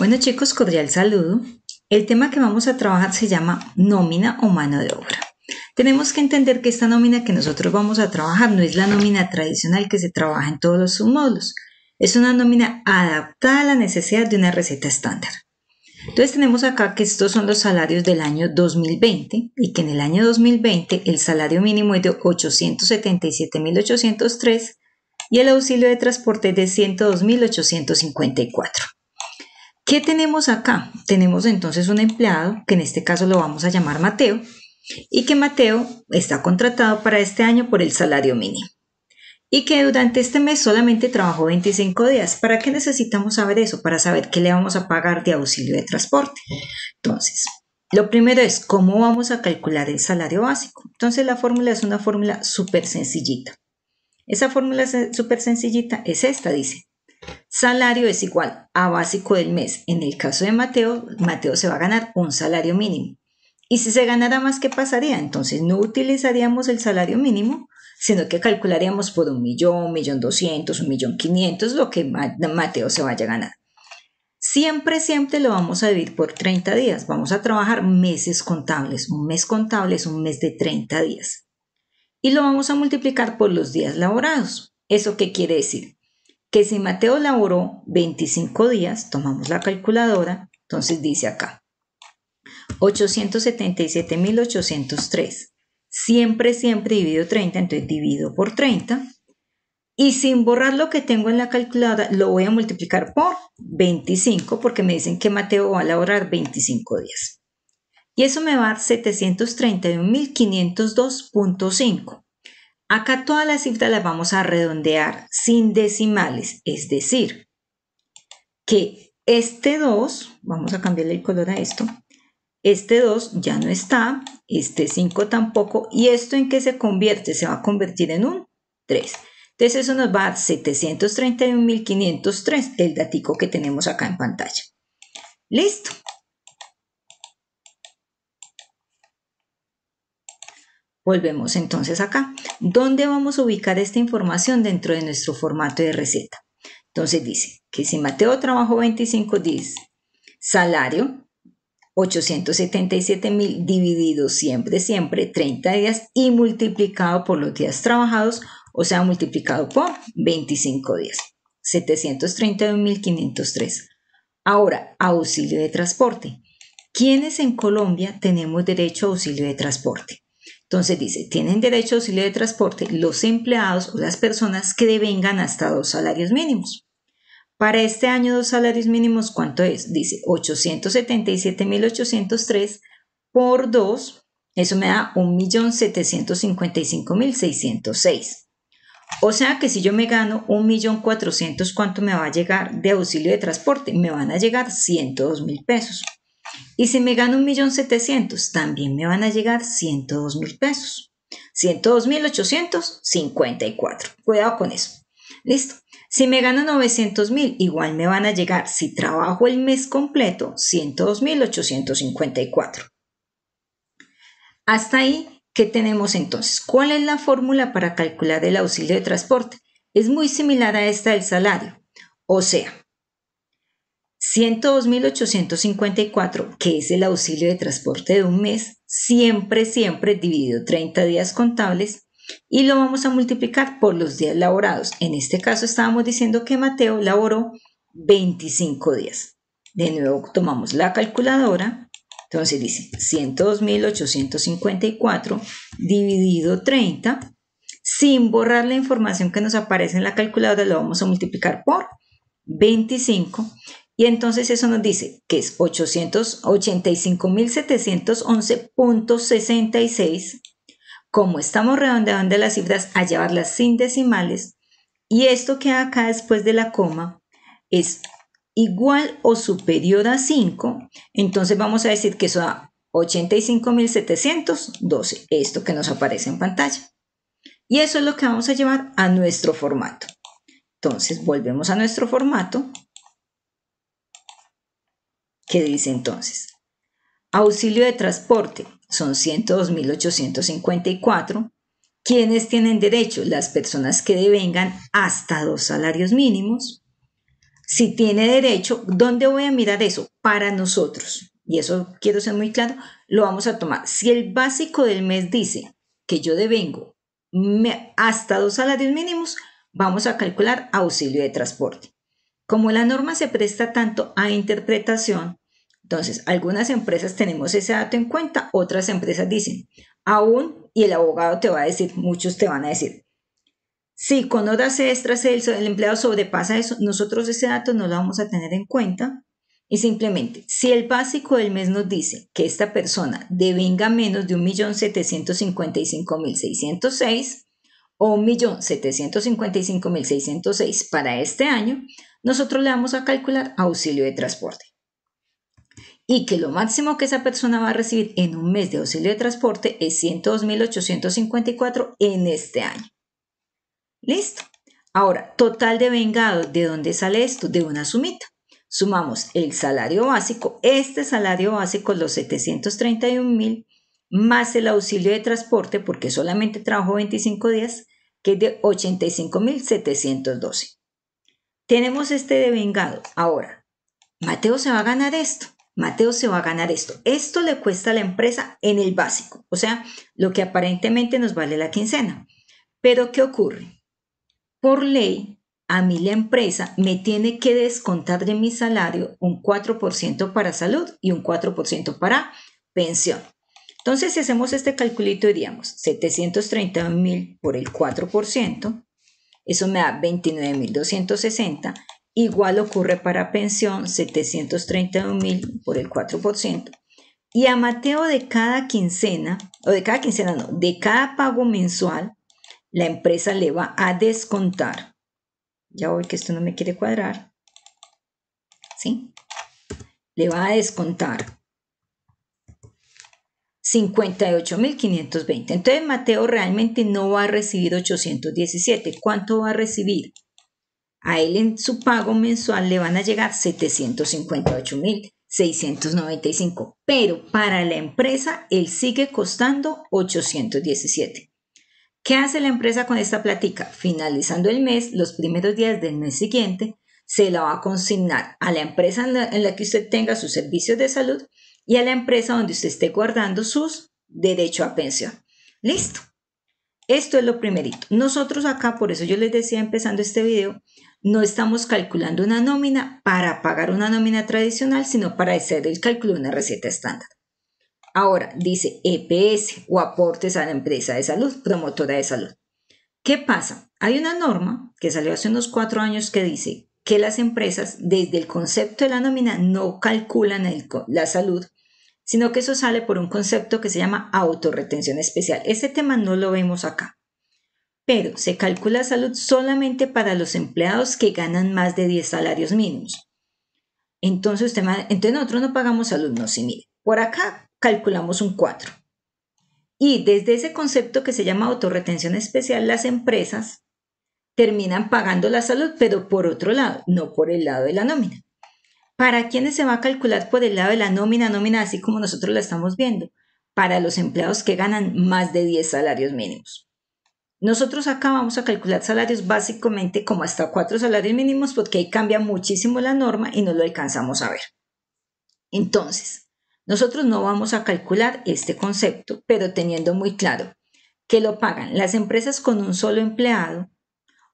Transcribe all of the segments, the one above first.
Bueno chicos, cordial saludo. El tema que vamos a trabajar se llama nómina o mano de obra. Tenemos que entender que esta nómina que nosotros vamos a trabajar no es la nómina tradicional que se trabaja en todos los submódulos. Es una nómina adaptada a la necesidad de una receta estándar. Entonces tenemos acá que estos son los salarios del año 2020 y que en el año 2020 el salario mínimo es de 877.803 y el auxilio de transporte es de 102.854. ¿Qué tenemos acá? Tenemos entonces un empleado, que en este caso lo vamos a llamar Mateo, y que Mateo está contratado para este año por el salario mínimo y que durante este mes solamente trabajó 25 días. ¿Para qué necesitamos saber eso? Para saber qué le vamos a pagar de auxilio de transporte. Entonces, lo primero es cómo vamos a calcular el salario básico. Entonces, la fórmula es una fórmula súper sencillita. Esa fórmula súper sencillita es esta, dice. Salario es igual a básico del mes. En el caso de Mateo, Mateo se va a ganar un salario mínimo. Y si se ganara más, ¿qué pasaría? Entonces no utilizaríamos el salario mínimo, sino que calcularíamos por un millón, un millón doscientos, un millón quinientos, lo que Mateo se vaya a ganar. Siempre, siempre lo vamos a dividir por 30 días. Vamos a trabajar meses contables. Un mes contable es un mes de 30 días. Y lo vamos a multiplicar por los días laborados. ¿Eso qué quiere decir? que si Mateo laboró 25 días, tomamos la calculadora, entonces dice acá, 877.803. Siempre, siempre divido 30, entonces divido por 30. Y sin borrar lo que tengo en la calculadora, lo voy a multiplicar por 25, porque me dicen que Mateo va a laborar 25 días. Y eso me va a dar 731.502.5. Acá todas las cifras las vamos a redondear sin decimales, es decir, que este 2, vamos a cambiarle el color a esto, este 2 ya no está, este 5 tampoco, y esto en qué se convierte, se va a convertir en un 3. Entonces eso nos va a dar 731.503, el datico que tenemos acá en pantalla. Listo. Volvemos entonces acá. ¿Dónde vamos a ubicar esta información dentro de nuestro formato de receta? Entonces dice que si Mateo trabajó 25 días, salario 877 mil dividido siempre, siempre 30 días y multiplicado por los días trabajados, o sea, multiplicado por 25 días, 731.503. Ahora, auxilio de transporte. ¿Quiénes en Colombia tenemos derecho a auxilio de transporte? Entonces dice, tienen derecho a auxilio de transporte los empleados o las personas que devengan hasta dos salarios mínimos. Para este año dos salarios mínimos, ¿cuánto es? Dice 877.803 por 2, eso me da 1.755.606. O sea que si yo me gano 1.400.000, ¿cuánto me va a llegar de auxilio de transporte? Me van a llegar 102.000 pesos. Y si me gano un millón setecientos, también me van a llegar dos mil pesos. dos mil Cuidado con eso. Listo. Si me gano 900.000, mil, igual me van a llegar, si trabajo el mes completo, dos mil cuatro. Hasta ahí, ¿qué tenemos entonces? ¿Cuál es la fórmula para calcular el auxilio de transporte? Es muy similar a esta del salario. O sea, 102.854, que es el auxilio de transporte de un mes, siempre, siempre dividido 30 días contables, y lo vamos a multiplicar por los días laborados. En este caso estábamos diciendo que Mateo laboró 25 días. De nuevo tomamos la calculadora. Entonces dice 102.854 dividido 30. Sin borrar la información que nos aparece en la calculadora, lo vamos a multiplicar por 25 y entonces eso nos dice que es 885.711.66. Como estamos redondeando las cifras a llevarlas sin decimales, y esto que acá después de la coma es igual o superior a 5, entonces vamos a decir que eso da 85.712, esto que nos aparece en pantalla. Y eso es lo que vamos a llevar a nuestro formato. Entonces volvemos a nuestro formato ¿Qué dice entonces, auxilio de transporte son 102.854, ¿Quiénes tienen derecho las personas que devengan hasta dos salarios mínimos. Si tiene derecho, ¿dónde voy a mirar eso? Para nosotros. Y eso quiero ser muy claro, lo vamos a tomar. Si el básico del mes dice que yo devengo hasta dos salarios mínimos, vamos a calcular auxilio de transporte. Como la norma se presta tanto a interpretación, entonces, algunas empresas tenemos ese dato en cuenta, otras empresas dicen, aún, y el abogado te va a decir, muchos te van a decir, si con horas extras el, el empleado sobrepasa eso, nosotros ese dato no lo vamos a tener en cuenta. Y simplemente, si el básico del mes nos dice que esta persona devenga menos de 1.755.606 o 1.755.606 para este año, nosotros le vamos a calcular auxilio de transporte y que lo máximo que esa persona va a recibir en un mes de auxilio de transporte es 102.854 en este año. Listo. Ahora, total de vengado, ¿de dónde sale esto? De una sumita. Sumamos el salario básico, este salario básico, los 731.000, más el auxilio de transporte, porque solamente trabajó 25 días, que es de 85.712. Tenemos este de Ahora, Mateo se va a ganar esto. Mateo se va a ganar esto. Esto le cuesta a la empresa en el básico, o sea, lo que aparentemente nos vale la quincena. Pero ¿qué ocurre? Por ley, a mí la empresa me tiene que descontar de mi salario un 4% para salud y un 4% para pensión. Entonces, si hacemos este calculito, diríamos 730 mil por el 4%, eso me da 29.260 Igual ocurre para pensión, 731 mil por el 4%. Y a Mateo de cada quincena, o de cada quincena no, de cada pago mensual, la empresa le va a descontar. Ya voy que esto no me quiere cuadrar. ¿Sí? Le va a descontar 58.520. Entonces Mateo realmente no va a recibir 817. ¿Cuánto va a recibir? a él en su pago mensual le van a llegar 758.695, pero para la empresa él sigue costando 817. ¿Qué hace la empresa con esta platica? Finalizando el mes, los primeros días del mes siguiente, se la va a consignar a la empresa en la, que usted tenga sus servicios de salud y a la empresa donde usted esté guardando sus derechos a pensión. Listo. Esto es lo primerito. Nosotros acá, por eso yo les decía empezando este video, no estamos calculando una nómina para pagar una nómina tradicional, sino para hacer el cálculo de una receta estándar. Ahora, dice EPS o aportes a la empresa de salud, promotora de salud. ¿Qué pasa? Hay una norma que salió hace unos cuatro años que dice que las empresas, desde el concepto de la nómina, no calculan la salud, sino que eso sale por un concepto que se llama autorretención especial. Ese tema no lo vemos acá pero se calcula salud solamente para los empleados que ganan más de 10 salarios mínimos. Entonces, nosotros no pagamos salud, no, Si mire, por acá calculamos un 4. Y desde ese concepto que se llama autorretención especial, las empresas terminan pagando la salud, pero por otro lado, no por el lado de la nómina. ¿Para quiénes se va a calcular por el lado de la nómina, nómina así como nosotros la estamos viendo? Para los empleados que ganan más de 10 salarios mínimos. Nosotros acá vamos a calcular salarios básicamente como hasta cuatro salarios mínimos porque ahí cambia muchísimo la norma y no lo alcanzamos a ver. Entonces, nosotros no vamos a calcular este concepto, pero teniendo muy claro que lo pagan las empresas con un solo empleado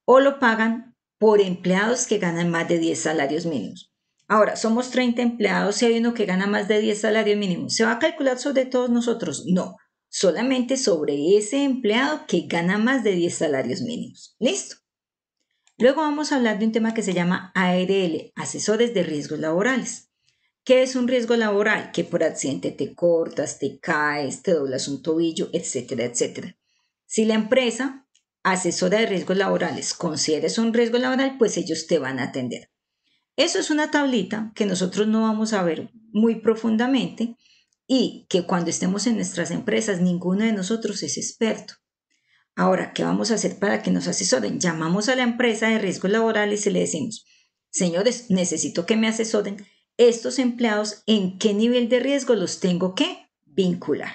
o lo pagan por empleados que ganan más de 10 salarios mínimos. Ahora, somos 30 empleados y hay uno que gana más de 10 salarios mínimos. ¿Se va a calcular sobre todos nosotros? No solamente sobre ese empleado que gana más de 10 salarios mínimos. Listo. Luego vamos a hablar de un tema que se llama ARL, asesores de riesgos laborales. ¿Qué es un riesgo laboral? Que por accidente te cortas, te caes, te doblas un tobillo, etcétera, etcétera. Si la empresa asesora de riesgos laborales considera eso un riesgo laboral, pues ellos te van a atender. Eso es una tablita que nosotros no vamos a ver muy profundamente, y que cuando estemos en nuestras empresas ninguno de nosotros es experto. Ahora, ¿qué vamos a hacer para que nos asesoren? Llamamos a la empresa de riesgos laborales y le decimos, señores, necesito que me asesoren estos empleados en qué nivel de riesgo los tengo que vincular.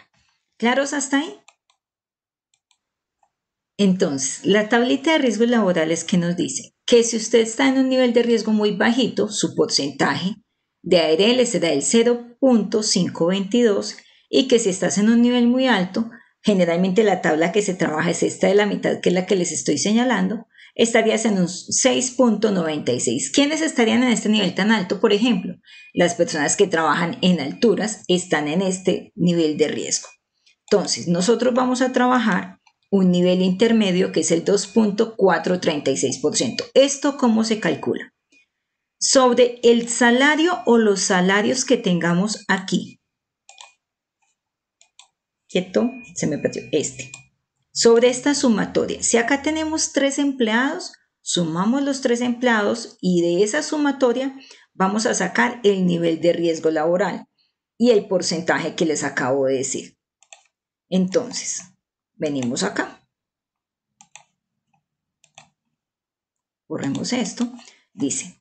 ¿Claros hasta ahí? Entonces, la tablita de riesgos laborales que nos dice que si usted está en un nivel de riesgo muy bajito, su porcentaje de ARL será el 0.522 y que si estás en un nivel muy alto, generalmente la tabla que se trabaja es esta de la mitad, que es la que les estoy señalando, estarías en un 6.96. ¿Quiénes estarían en este nivel tan alto? Por ejemplo, las personas que trabajan en alturas están en este nivel de riesgo. Entonces, nosotros vamos a trabajar un nivel intermedio que es el 2.436%. ¿Esto cómo se calcula? sobre el salario o los salarios que tengamos aquí. Quieto, se me perdió este. Sobre esta sumatoria, si acá tenemos tres empleados, sumamos los tres empleados y de esa sumatoria vamos a sacar el nivel de riesgo laboral y el porcentaje que les acabo de decir. Entonces, venimos acá. corremos esto. Dice,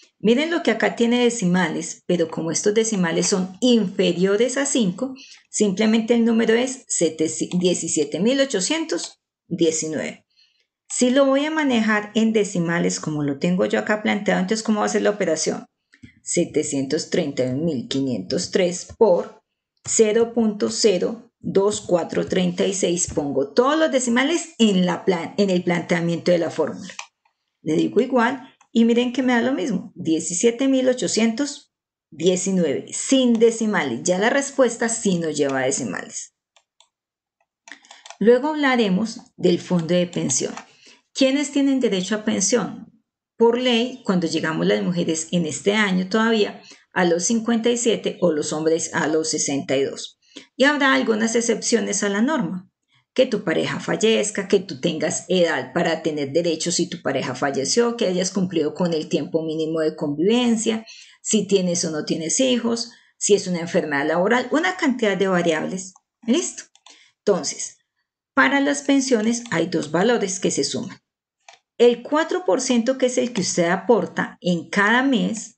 Miren lo que acá tiene decimales, pero como estos decimales son inferiores a 5, simplemente el número es 17.819. Si lo voy a manejar en decimales como lo tengo yo acá planteado, entonces ¿cómo va a ser la operación? 731.503 por 0.02436. Pongo todos los decimales en, la en el planteamiento de la fórmula. Le digo igual y miren que me da lo mismo, 17,819, sin decimales. Ya la respuesta sí nos lleva a decimales. Luego hablaremos del fondo de pensión. ¿Quiénes tienen derecho a pensión? Por ley, cuando llegamos las mujeres en este año todavía a los 57 o los hombres a los 62. Y habrá algunas excepciones a la norma, que tu pareja fallezca, que tú tengas edad para tener derechos si tu pareja falleció, que hayas cumplido con el tiempo mínimo de convivencia, si tienes o no tienes hijos, si es una enfermedad laboral, una cantidad de variables. Listo. Entonces, para las pensiones hay dos valores que se suman. El 4% que es el que usted aporta en cada mes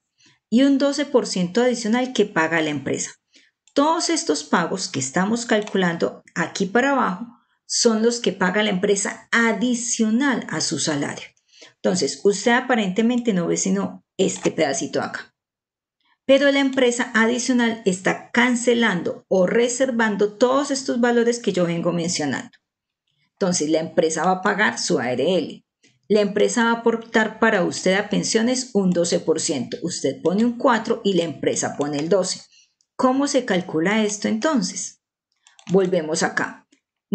y un 12% adicional que paga la empresa. Todos estos pagos que estamos calculando aquí para abajo son los que paga la empresa adicional a su salario. Entonces, usted aparentemente no ve sino este pedacito acá. Pero la empresa adicional está cancelando o reservando todos estos valores que yo vengo mencionando. Entonces, la empresa va a pagar su ARL. La empresa va a aportar para usted a pensiones un 12%. Usted pone un 4 y la empresa pone el 12. ¿Cómo se calcula esto entonces? Volvemos acá.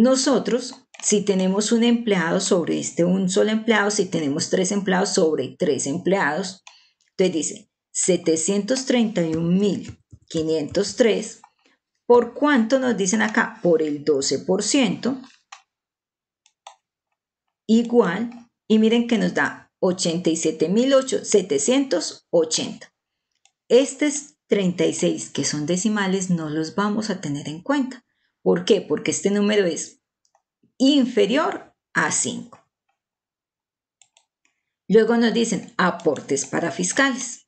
Nosotros, si tenemos un empleado sobre este un solo empleado, si tenemos tres empleados sobre tres empleados, entonces dice 731.503. ¿Por cuánto nos dicen acá? Por el 12%. Igual, y miren que nos da 87.8780. Este 36, que son decimales, no los vamos a tener en cuenta. ¿Por qué? Porque este número es inferior a 5. Luego nos dicen aportes para fiscales.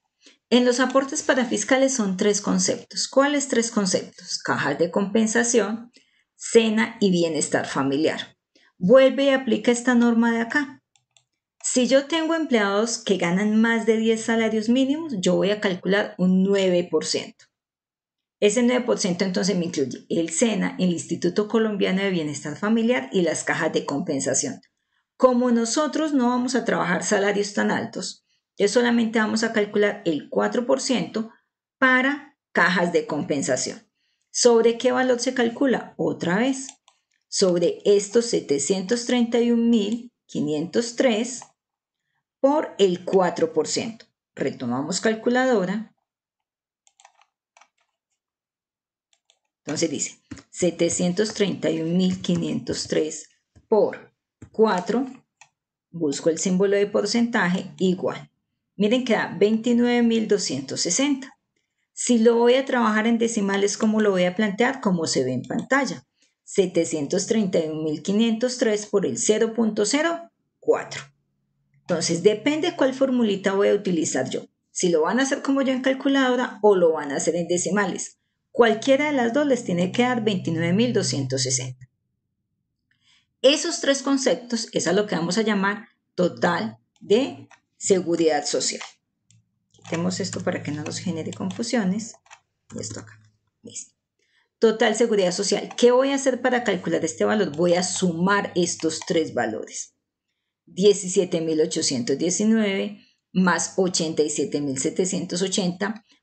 En los aportes para fiscales son tres conceptos. ¿Cuáles tres conceptos? Cajas de compensación, cena y bienestar familiar. Vuelve y aplica esta norma de acá. Si yo tengo empleados que ganan más de 10 salarios mínimos, yo voy a calcular un 9%. Ese 9% entonces me incluye el SENA, el Instituto Colombiano de Bienestar Familiar y las cajas de compensación. Como nosotros no vamos a trabajar salarios tan altos, yo solamente vamos a calcular el 4% para cajas de compensación. ¿Sobre qué valor se calcula? Otra vez, sobre estos 731.503 por el 4%. Retomamos calculadora Entonces dice 731.503 por 4, busco el símbolo de porcentaje igual. Miren que da 29.260. Si lo voy a trabajar en decimales, como lo voy a plantear? Como se ve en pantalla. 731.503 por el 0.04. Entonces, depende cuál formulita voy a utilizar yo. Si lo van a hacer como yo en calculadora o lo van a hacer en decimales. Cualquiera de las dos les tiene que dar 29.260. Esos tres conceptos es a lo que vamos a llamar total de seguridad social. Quitemos esto para que no nos genere confusiones. esto acá. Listo. Total seguridad social. ¿Qué voy a hacer para calcular este valor? Voy a sumar estos tres valores. 17.819 más 87.780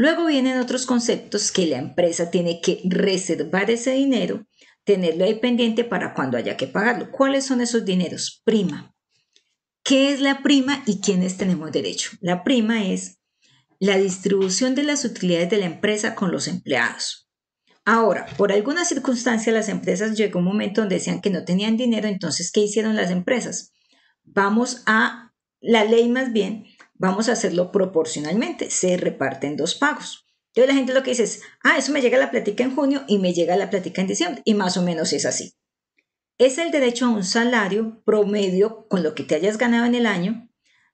Luego vienen otros conceptos que la empresa tiene que reservar ese dinero, tenerlo ahí pendiente para cuando haya que pagarlo. ¿Cuáles son esos dineros? Prima. ¿Qué es la prima y quiénes tenemos derecho? La prima es la distribución de las utilidades de la empresa con los empleados. Ahora, por alguna circunstancia las empresas llegó un momento donde decían que no tenían dinero, entonces ¿qué hicieron las empresas? Vamos a la ley más bien vamos a hacerlo proporcionalmente, se reparten dos pagos. Entonces la gente lo que dice es, ah, eso me llega la plática en junio y me llega la plática en diciembre, y más o menos es así. Es el derecho a un salario promedio con lo que te hayas ganado en el año,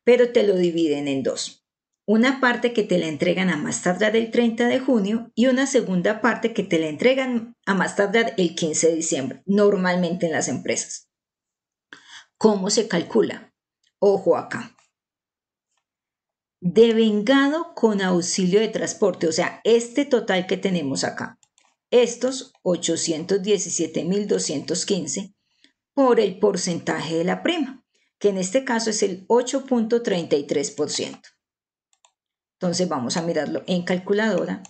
pero te lo dividen en dos. Una parte que te la entregan a más tardar el 30 de junio y una segunda parte que te la entregan a más tardar el 15 de diciembre, normalmente en las empresas. ¿Cómo se calcula? Ojo acá de vengado con auxilio de transporte, o sea, este total que tenemos acá, estos 817.215 por el porcentaje de la prima, que en este caso es el 8.33%. Entonces vamos a mirarlo en calculadora.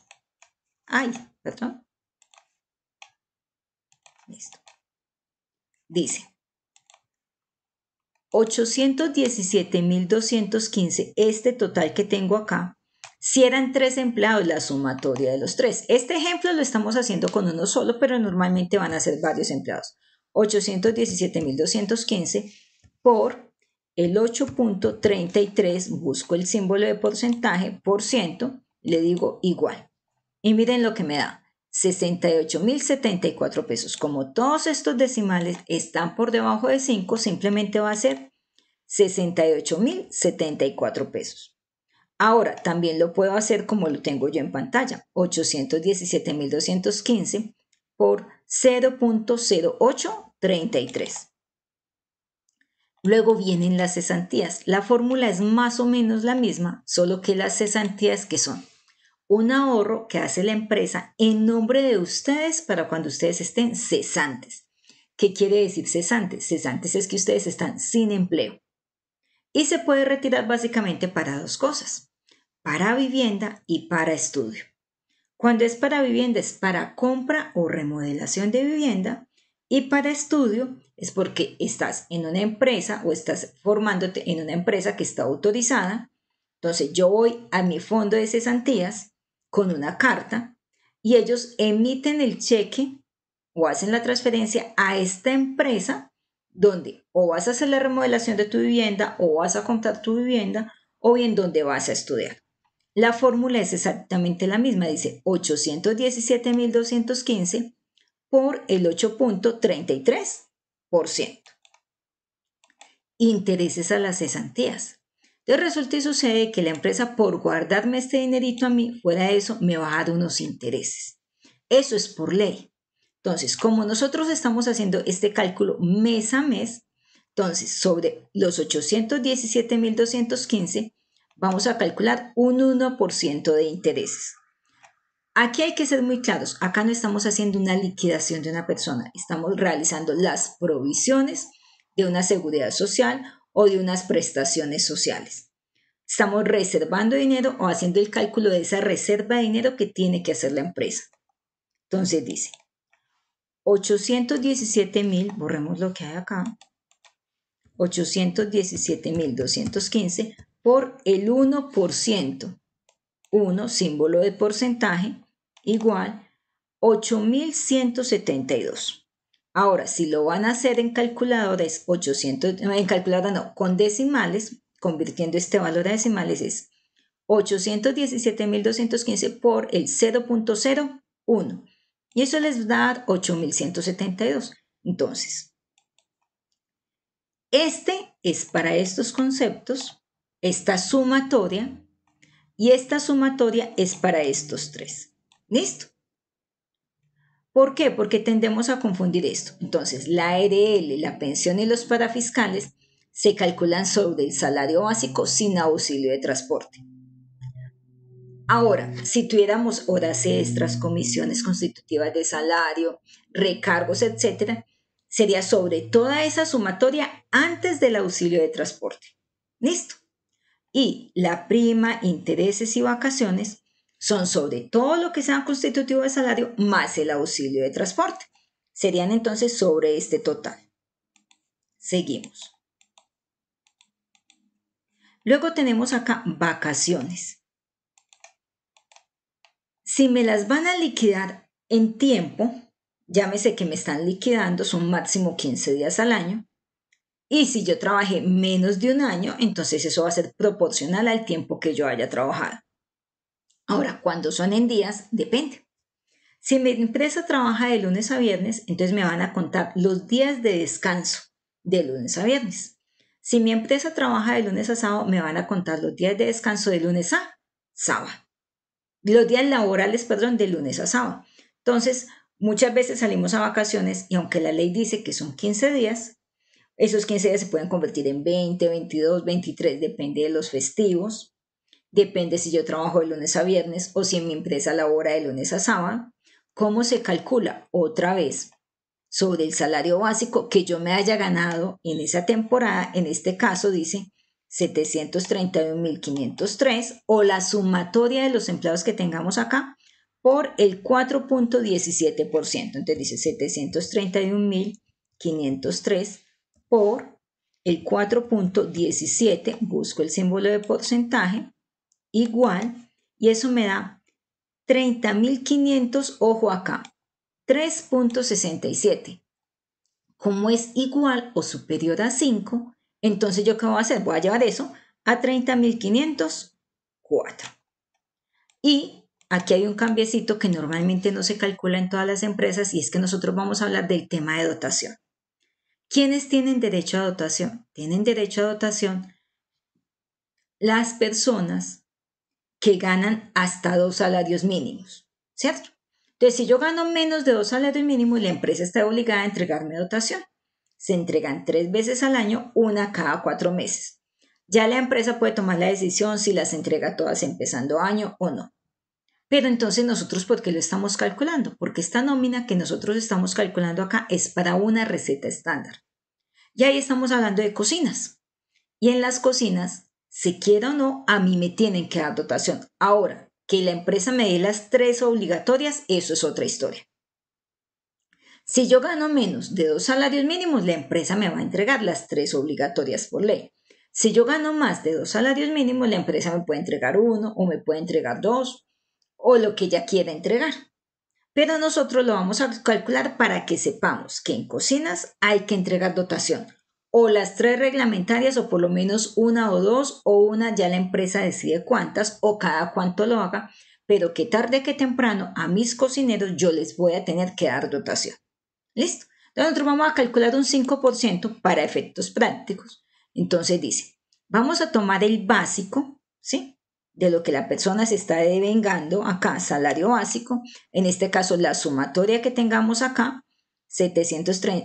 Ay, perdón. Listo. Dice 817.215, este total que tengo acá, si eran tres empleados, la sumatoria de los tres. Este ejemplo lo estamos haciendo con uno solo, pero normalmente van a ser varios empleados. 817.215 por el 8.33, busco el símbolo de porcentaje, por ciento, le digo igual. Y miren lo que me da. 68.074 pesos. Como todos estos decimales están por debajo de 5, simplemente va a ser 68.074 pesos. Ahora, también lo puedo hacer como lo tengo yo en pantalla, 817.215 por 0.0833. Luego vienen las cesantías. La fórmula es más o menos la misma, solo que las cesantías que son un ahorro que hace la empresa en nombre de ustedes para cuando ustedes estén cesantes. ¿Qué quiere decir cesantes? Cesantes es que ustedes están sin empleo. Y se puede retirar básicamente para dos cosas, para vivienda y para estudio. Cuando es para vivienda es para compra o remodelación de vivienda y para estudio es porque estás en una empresa o estás formándote en una empresa que está autorizada. Entonces yo voy a mi fondo de cesantías, con una carta y ellos emiten el cheque o hacen la transferencia a esta empresa donde o vas a hacer la remodelación de tu vivienda o vas a comprar tu vivienda o bien donde vas a estudiar. La fórmula es exactamente la misma, dice 817.215 por el 8.33%. Intereses a las cesantías. Entonces resulta y sucede que la empresa por guardarme este dinerito a mí, fuera de eso, me va a dar unos intereses. Eso es por ley. Entonces, como nosotros estamos haciendo este cálculo mes a mes, entonces sobre los 817.215 vamos a calcular un 1% de intereses. Aquí hay que ser muy claros, acá no estamos haciendo una liquidación de una persona, estamos realizando las provisiones de una seguridad social o de unas prestaciones sociales. Estamos reservando dinero o haciendo el cálculo de esa reserva de dinero que tiene que hacer la empresa. Entonces dice, 817 mil, borremos lo que hay acá, 817.215 por el 1%, 1 símbolo de porcentaje, igual 8.172. Ahora, si lo van a hacer en calculadores 800, en calculadora no, con decimales, convirtiendo este valor a decimales es 817.215 por el 0.01 y eso les da 8.172. Entonces, este es para estos conceptos, esta sumatoria y esta sumatoria es para estos tres. ¿Listo? ¿Por qué? Porque tendemos a confundir esto. Entonces, la ARL, la pensión y los parafiscales se calculan sobre el salario básico sin auxilio de transporte. Ahora, si tuviéramos horas extras, comisiones constitutivas de salario, recargos, etc., sería sobre toda esa sumatoria antes del auxilio de transporte. Listo. Y la prima, intereses y vacaciones son sobre todo lo que sea constitutivo de salario más el auxilio de transporte. Serían entonces sobre este total. Seguimos. Luego tenemos acá vacaciones. Si me las van a liquidar en tiempo, llámese que me están liquidando, son máximo 15 días al año, y si yo trabajé menos de un año, entonces eso va a ser proporcional al tiempo que yo haya trabajado. Ahora, cuando son en días, depende. Si mi empresa trabaja de lunes a viernes, entonces me van a contar los días de descanso de lunes a viernes. Si mi empresa trabaja de lunes a sábado, me van a contar los días de descanso de lunes a sábado. Los días laborales, perdón, de lunes a sábado. Entonces, muchas veces salimos a vacaciones y aunque la ley dice que son 15 días, esos 15 días se pueden convertir en 20, 22, 23, depende de los festivos depende si yo trabajo de lunes a viernes o si en mi empresa labora de lunes a sábado. ¿Cómo se calcula? Otra vez, sobre el salario básico que yo me haya ganado en esa temporada, en este caso dice 731.503 o la sumatoria de los empleados que tengamos acá por el 4.17%. Entonces dice 731.503 por el 4.17, busco el símbolo de porcentaje, igual y eso me da 30.500, ojo acá, 3.67. Como es igual o superior a 5, entonces yo qué voy a hacer? Voy a llevar eso a 30.504. Y aquí hay un cambiecito que normalmente no se calcula en todas las empresas y es que nosotros vamos a hablar del tema de dotación. ¿Quiénes tienen derecho a dotación? Tienen derecho a dotación las personas que ganan hasta dos salarios mínimos, ¿cierto? Entonces, si yo gano menos de dos salarios mínimos, la empresa está obligada a entregarme dotación. Se entregan tres veces al año, una cada cuatro meses. Ya la empresa puede tomar la decisión si las entrega todas empezando año o no. Pero entonces nosotros, ¿por qué lo estamos calculando? Porque esta nómina que nosotros estamos calculando acá es para una receta estándar. Y ahí estamos hablando de cocinas. Y en las cocinas se quiera o no, a mí me tienen que dar dotación. Ahora, que la empresa me dé las tres obligatorias, eso es otra historia. Si yo gano menos de dos salarios mínimos, la empresa me va a entregar las tres obligatorias por ley. Si yo gano más de dos salarios mínimos, la empresa me puede entregar uno o me puede entregar dos o lo que ella quiera entregar. Pero nosotros lo vamos a calcular para que sepamos que en cocinas hay que entregar dotación o las tres reglamentarias o por lo menos una o dos o una ya la empresa decide cuántas o cada cuánto lo haga, pero que tarde que temprano a mis cocineros yo les voy a tener que dar dotación. ¿Listo? Entonces nosotros vamos a calcular un 5% para efectos prácticos. Entonces dice, vamos a tomar el básico, ¿sí? De lo que la persona se está devengando acá, salario básico, en este caso la sumatoria que tengamos acá, 730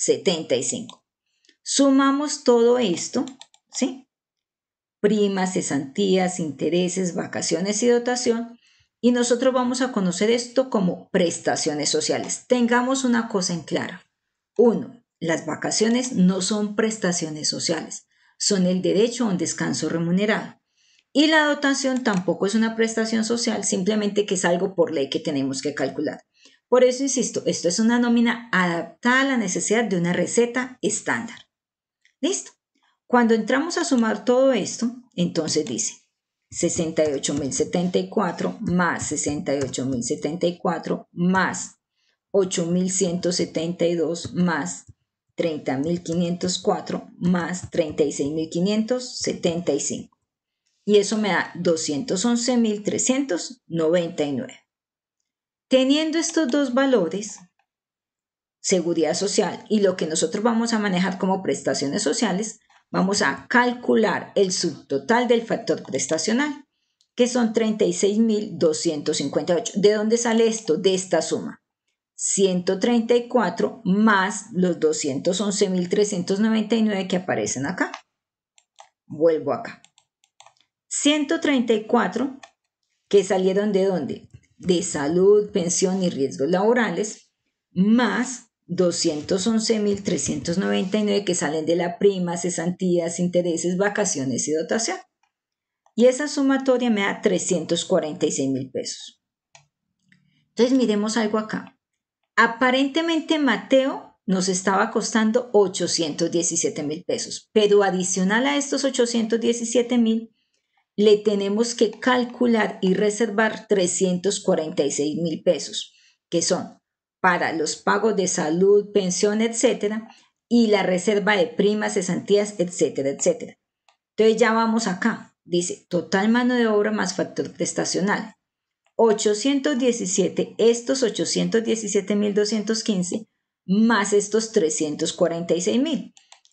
75. Sumamos todo esto, ¿sí? Primas, cesantías, intereses, vacaciones y dotación, y nosotros vamos a conocer esto como prestaciones sociales. Tengamos una cosa en clara. Uno, las vacaciones no son prestaciones sociales, son el derecho a un descanso remunerado. Y la dotación tampoco es una prestación social, simplemente que es algo por ley que tenemos que calcular. Por eso insisto, esto es una nómina adaptada a la necesidad de una receta estándar. ¿Listo? Cuando entramos a sumar todo esto, entonces dice 68.074 más 68.074 más 8.172 más 30.504 más 36.575. Y eso me da 211.399. Teniendo estos dos valores, seguridad social y lo que nosotros vamos a manejar como prestaciones sociales, vamos a calcular el subtotal del factor prestacional, que son 36.258. ¿De dónde sale esto? De esta suma. 134 más los 211.399 que aparecen acá. Vuelvo acá. 134 que salieron de dónde? de salud, pensión y riesgos laborales, más 211.399 que salen de la prima, cesantías, intereses, vacaciones y dotación. Y esa sumatoria me da $346,000. mil pesos. Entonces miremos algo acá. Aparentemente Mateo nos estaba costando 817 mil pesos, pero adicional a estos 817 mil le tenemos que calcular y reservar 346 mil pesos, que son para los pagos de salud, pensión, etcétera, y la reserva de primas, cesantías, etcétera, etcétera. Entonces ya vamos acá. Dice, total mano de obra más factor prestacional. 817, estos 817.215 más estos 346.000.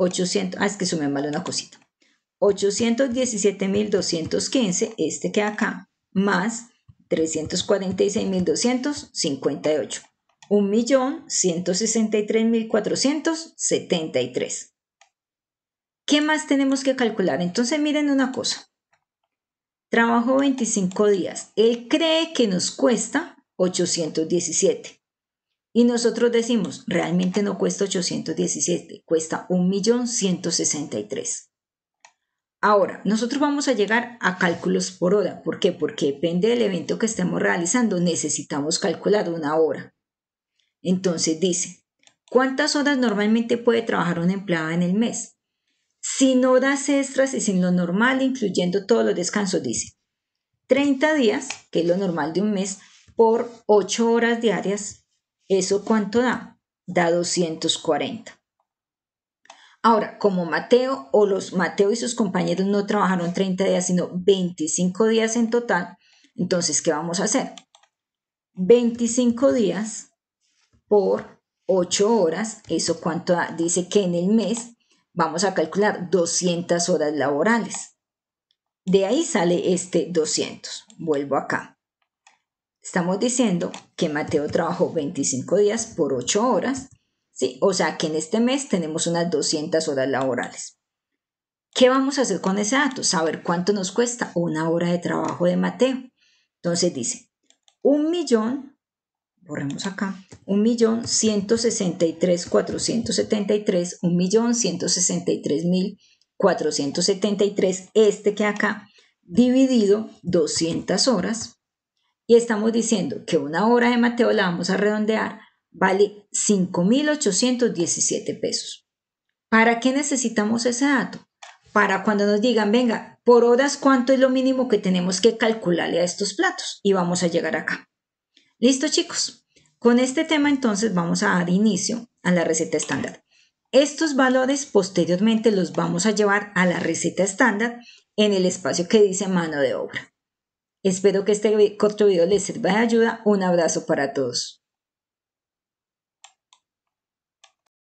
800, ah, es que sumé mal una cosita. 817.215, este que acá, más 346.258. 1.163.473. ¿Qué más tenemos que calcular? Entonces miren una cosa. Trabajo 25 días. Él cree que nos cuesta 817. Y nosotros decimos, realmente no cuesta 817, cuesta 1.163.000. Ahora, nosotros vamos a llegar a cálculos por hora. ¿Por qué? Porque depende del evento que estemos realizando, necesitamos calcular una hora. Entonces dice, ¿cuántas horas normalmente puede trabajar una empleada en el mes? Sin horas extras y sin lo normal, incluyendo todos los descansos, dice 30 días, que es lo normal de un mes, por 8 horas diarias ¿Eso cuánto da? Da 240. Ahora, como Mateo o los Mateo y sus compañeros no trabajaron 30 días, sino 25 días en total, entonces, ¿qué vamos a hacer? 25 días por 8 horas, ¿eso cuánto da? Dice que en el mes vamos a calcular 200 horas laborales. De ahí sale este 200. Vuelvo acá. Estamos diciendo que Mateo trabajó 25 días por 8 horas, ¿sí? O sea que en este mes tenemos unas 200 horas laborales. ¿Qué vamos a hacer con ese dato? Saber cuánto nos cuesta una hora de trabajo de Mateo. Entonces dice, un millón, borremos acá, un millón un millón este que acá, dividido 200 horas y estamos diciendo que una hora de Mateo la vamos a redondear, vale 5.817 pesos. ¿Para qué necesitamos ese dato? Para cuando nos digan, venga, por horas cuánto es lo mínimo que tenemos que calcularle a estos platos y vamos a llegar acá. Listo chicos, con este tema entonces vamos a dar inicio a la receta estándar. Estos valores posteriormente los vamos a llevar a la receta estándar en el espacio que dice mano de obra. Espero que este corto video les sirva de ayuda. Un abrazo para todos.